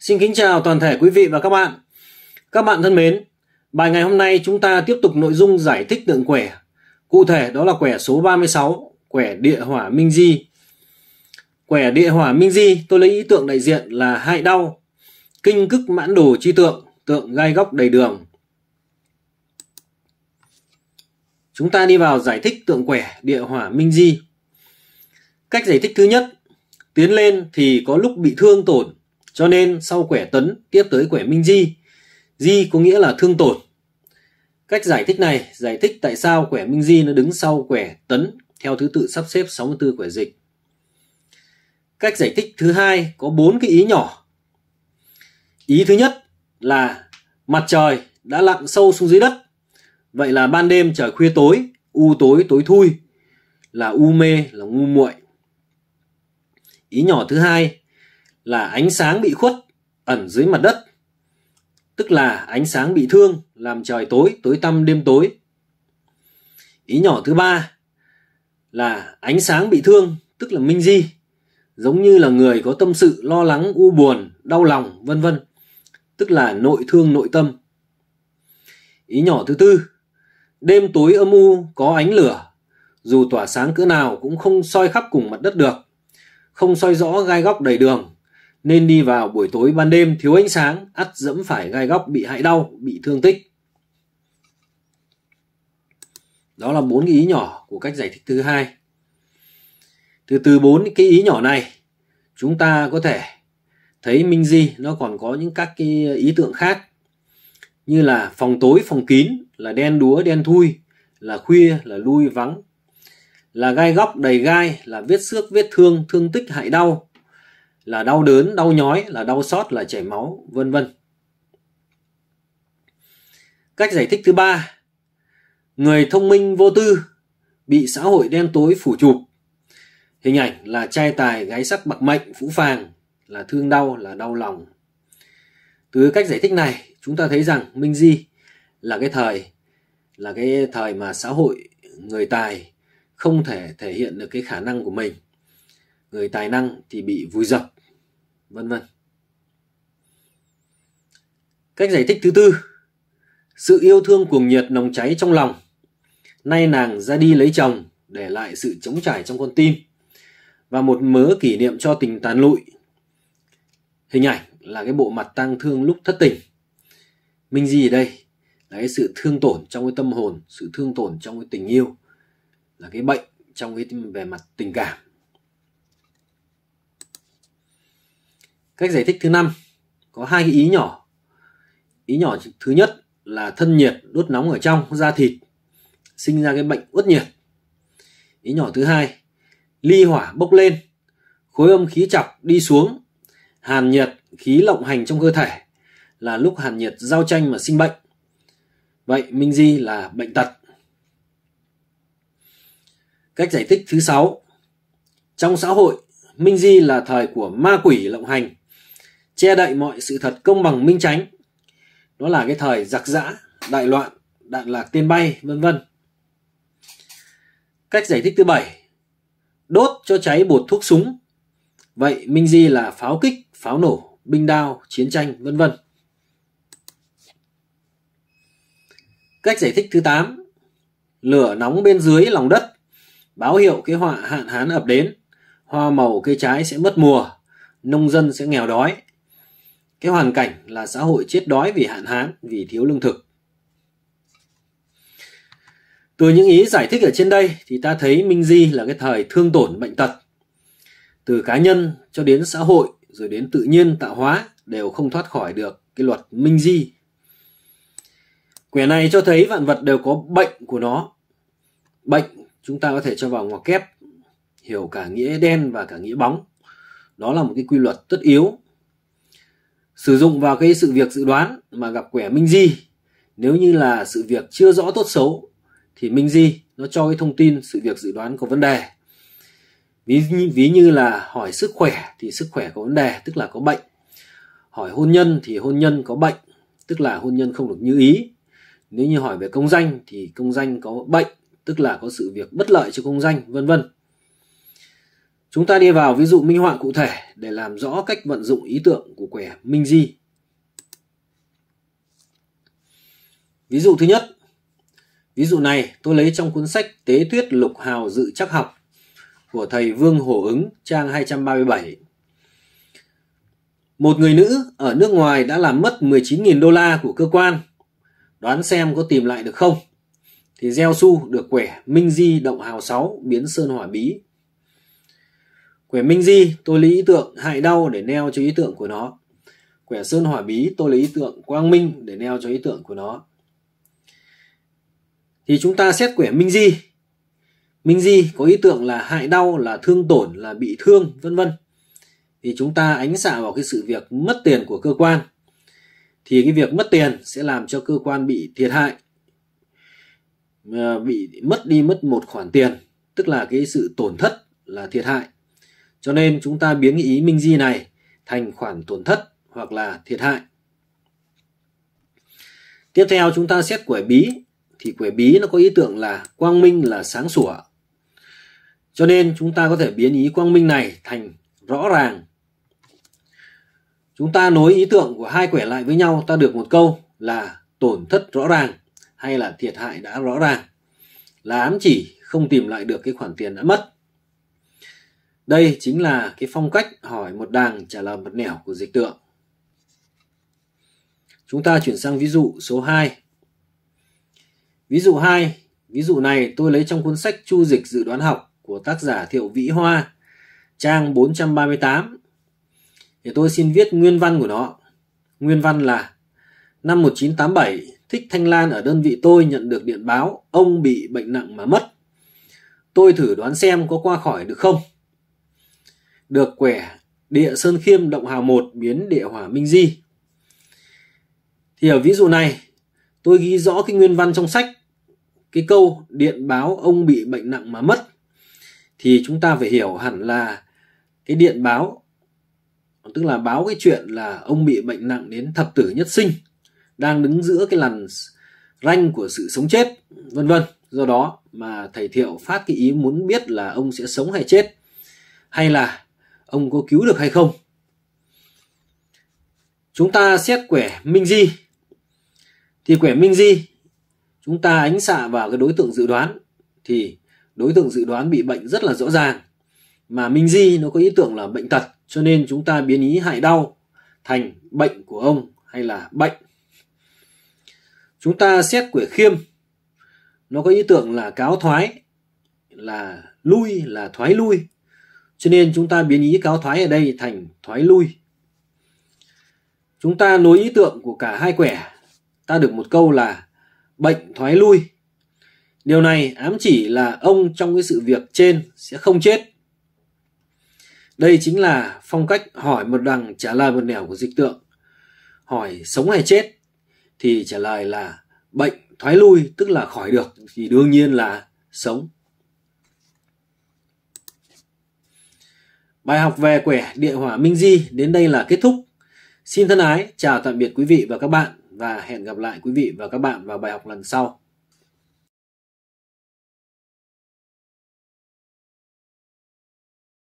Xin kính chào toàn thể quý vị và các bạn. Các bạn thân mến, bài ngày hôm nay chúng ta tiếp tục nội dung giải thích tượng quẻ. Cụ thể đó là quẻ số 36, quẻ địa hỏa minh di. Quẻ địa hỏa minh di tôi lấy ý tượng đại diện là hại đau, kinh cức mãn đồ chi tượng, tượng gai góc đầy đường. Chúng ta đi vào giải thích tượng quẻ địa hỏa minh di. Cách giải thích thứ nhất, tiến lên thì có lúc bị thương tổn cho nên sau quẻ tấn tiếp tới quẻ minh di, di có nghĩa là thương tổn. Cách giải thích này giải thích tại sao quẻ minh di nó đứng sau quẻ tấn theo thứ tự sắp xếp 64 quẻ dịch. Cách giải thích thứ hai có bốn cái ý nhỏ. Ý thứ nhất là mặt trời đã lặn sâu xuống dưới đất. Vậy là ban đêm trời khuya tối, u tối tối thui là u mê là ngu muội. Ý nhỏ thứ hai là ánh sáng bị khuất, ẩn dưới mặt đất. Tức là ánh sáng bị thương, làm trời tối, tối tăm đêm tối. Ý nhỏ thứ ba là ánh sáng bị thương, tức là minh di, giống như là người có tâm sự lo lắng, u buồn, đau lòng, vân vân, tức là nội thương nội tâm. Ý nhỏ thứ tư, đêm tối âm u có ánh lửa, dù tỏa sáng cỡ nào cũng không soi khắp cùng mặt đất được, không soi rõ gai góc đầy đường, nên đi vào buổi tối ban đêm thiếu ánh sáng, ắt dẫm phải gai góc bị hại đau, bị thương tích. Đó là bốn cái ý nhỏ của cách giải thích thứ hai. Từ từ bốn cái ý nhỏ này, chúng ta có thể thấy Minh Di nó còn có những các cái ý tưởng khác như là phòng tối, phòng kín là đen đúa, đen thui, là khuya, là lui vắng, là gai góc đầy gai, là vết xước, vết thương, thương tích hại đau, là đau đớn, đau nhói, là đau sót, là chảy máu, vân vân. Cách giải thích thứ ba, người thông minh vô tư bị xã hội đen tối phủ chụp. Hình ảnh là trai tài, gái sắc bạc mệnh, phũ phàng, là thương đau, là đau lòng. Từ cách giải thích này, chúng ta thấy rằng Minh Di là cái thời là cái thời mà xã hội người tài không thể thể hiện được cái khả năng của mình người tài năng thì bị vùi dập vân vân. Cách giải thích thứ tư, sự yêu thương cuồng nhiệt nồng cháy trong lòng. Nay nàng ra đi lấy chồng, để lại sự chống trải trong con tim và một mớ kỷ niệm cho tình tàn lụi. Hình ảnh là cái bộ mặt tang thương lúc thất tình. Minh gì đây là cái sự thương tổn trong cái tâm hồn, sự thương tổn trong cái tình yêu, là cái bệnh trong cái về mặt tình cảm Cách giải thích thứ năm có hai ý nhỏ. Ý nhỏ thứ nhất là thân nhiệt đốt nóng ở trong da thịt sinh ra cái bệnh uất nhiệt. Ý nhỏ thứ hai, ly hỏa bốc lên, khối âm khí chọc đi xuống, hàn nhiệt khí lộng hành trong cơ thể là lúc hàn nhiệt giao tranh mà sinh bệnh. Vậy Minh Di là bệnh tật. Cách giải thích thứ sáu Trong xã hội, Minh Di là thời của ma quỷ lộng hành, che đậy mọi sự thật công bằng minh chánh. Đó là cái thời giặc giã, đại loạn, đạn lạc tiên bay, vân vân. Cách giải thích thứ bảy Đốt cho cháy bột thuốc súng. Vậy Minh Di là pháo kích, pháo nổ, binh đao, chiến tranh, vân vân. Cách giải thích thứ tám Lửa nóng bên dưới lòng đất báo hiệu cái họa hạn hán ập đến, hoa màu cây trái sẽ mất mùa, nông dân sẽ nghèo đói, cái hoàn cảnh là xã hội chết đói vì hạn hán, vì thiếu lương thực. Từ những ý giải thích ở trên đây thì ta thấy Minh Di là cái thời thương tổn bệnh tật. Từ cá nhân cho đến xã hội rồi đến tự nhiên tạo hóa đều không thoát khỏi được cái luật Minh Di. quẻ này cho thấy vạn vật đều có bệnh của nó. Bệnh chúng ta có thể cho vào ngoặc kép, hiểu cả nghĩa đen và cả nghĩa bóng. Đó là một cái quy luật tất yếu sử dụng vào cái sự việc dự đoán mà gặp quẻ minh di nếu như là sự việc chưa rõ tốt xấu thì minh di nó cho cái thông tin sự việc dự đoán có vấn đề ví như, ví như là hỏi sức khỏe thì sức khỏe có vấn đề tức là có bệnh hỏi hôn nhân thì hôn nhân có bệnh tức là hôn nhân không được như ý nếu như hỏi về công danh thì công danh có bệnh tức là có sự việc bất lợi cho công danh vân vân Chúng ta đi vào ví dụ minh họa cụ thể để làm rõ cách vận dụng ý tưởng của quẻ Minh Di. Ví dụ thứ nhất, ví dụ này tôi lấy trong cuốn sách Tế thuyết Lục Hào Dự Chắc Học của thầy Vương Hổ Ứng trang 237. Một người nữ ở nước ngoài đã làm mất 19.000 đô la của cơ quan. Đoán xem có tìm lại được không? Thì gieo su được quẻ Minh Di Động Hào 6 biến Sơn Hỏa Bí Quẻ Minh Di tôi lấy ý tượng hại đau để neo cho ý tượng của nó. Quẻ Sơn Hỏa Bí tôi lấy ý tượng quang minh để neo cho ý tượng của nó. Thì chúng ta xét quẻ Minh Di. Minh Di có ý tượng là hại đau, là thương tổn, là bị thương, vân vân. Thì chúng ta ánh xạ vào cái sự việc mất tiền của cơ quan. Thì cái việc mất tiền sẽ làm cho cơ quan bị thiệt hại, ờ, bị mất đi mất một khoản tiền, tức là cái sự tổn thất là thiệt hại cho nên chúng ta biến ý minh di này thành khoản tổn thất hoặc là thiệt hại. Tiếp theo chúng ta xét quẻ bí thì quẻ bí nó có ý tưởng là quang minh là sáng sủa. Cho nên chúng ta có thể biến ý quang minh này thành rõ ràng. Chúng ta nối ý tưởng của hai quẻ lại với nhau ta được một câu là tổn thất rõ ràng hay là thiệt hại đã rõ ràng là ám chỉ không tìm lại được cái khoản tiền đã mất. Đây chính là cái phong cách hỏi một đàng trả lời một nẻo của dịch tượng. Chúng ta chuyển sang ví dụ số 2. Ví dụ 2, ví dụ này tôi lấy trong cuốn sách Chu dịch dự đoán học của tác giả Thiệu Vĩ Hoa, trang 438. Thì tôi xin viết nguyên văn của nó. Nguyên văn là Năm 1987, Thích Thanh Lan ở đơn vị tôi nhận được điện báo ông bị bệnh nặng mà mất. Tôi thử đoán xem có qua khỏi được không được quẻ địa Sơn Khiêm động hào một biến địa hỏa Minh Di. Thì ở ví dụ này, tôi ghi rõ cái nguyên văn trong sách, cái câu điện báo ông bị bệnh nặng mà mất, thì chúng ta phải hiểu hẳn là cái điện báo, tức là báo cái chuyện là ông bị bệnh nặng đến thập tử nhất sinh, đang đứng giữa cái làn ranh của sự sống chết, vân vân. Do đó mà thầy Thiệu phát cái ý muốn biết là ông sẽ sống hay chết, hay là ông có cứu được hay không chúng ta xét quẻ minh di thì quẻ minh di chúng ta ánh xạ vào cái đối tượng dự đoán thì đối tượng dự đoán bị bệnh rất là rõ ràng mà minh di nó có ý tưởng là bệnh tật cho nên chúng ta biến ý hại đau thành bệnh của ông hay là bệnh chúng ta xét quẻ khiêm nó có ý tưởng là cáo thoái là lui là thoái lui cho nên chúng ta biến ý cáo thoái ở đây thành thoái lui. Chúng ta nối ý tượng của cả hai quẻ, ta được một câu là bệnh thoái lui. Điều này ám chỉ là ông trong cái sự việc trên sẽ không chết. Đây chính là phong cách hỏi một đằng trả lời một nẻo của dịch tượng. Hỏi sống hay chết thì trả lời là bệnh thoái lui tức là khỏi được thì đương nhiên là sống Bài học về quẻ địa hỏa Minh Di đến đây là kết thúc. Xin thân ái, chào tạm biệt quý vị và các bạn và hẹn gặp lại quý vị và các bạn vào bài học lần sau.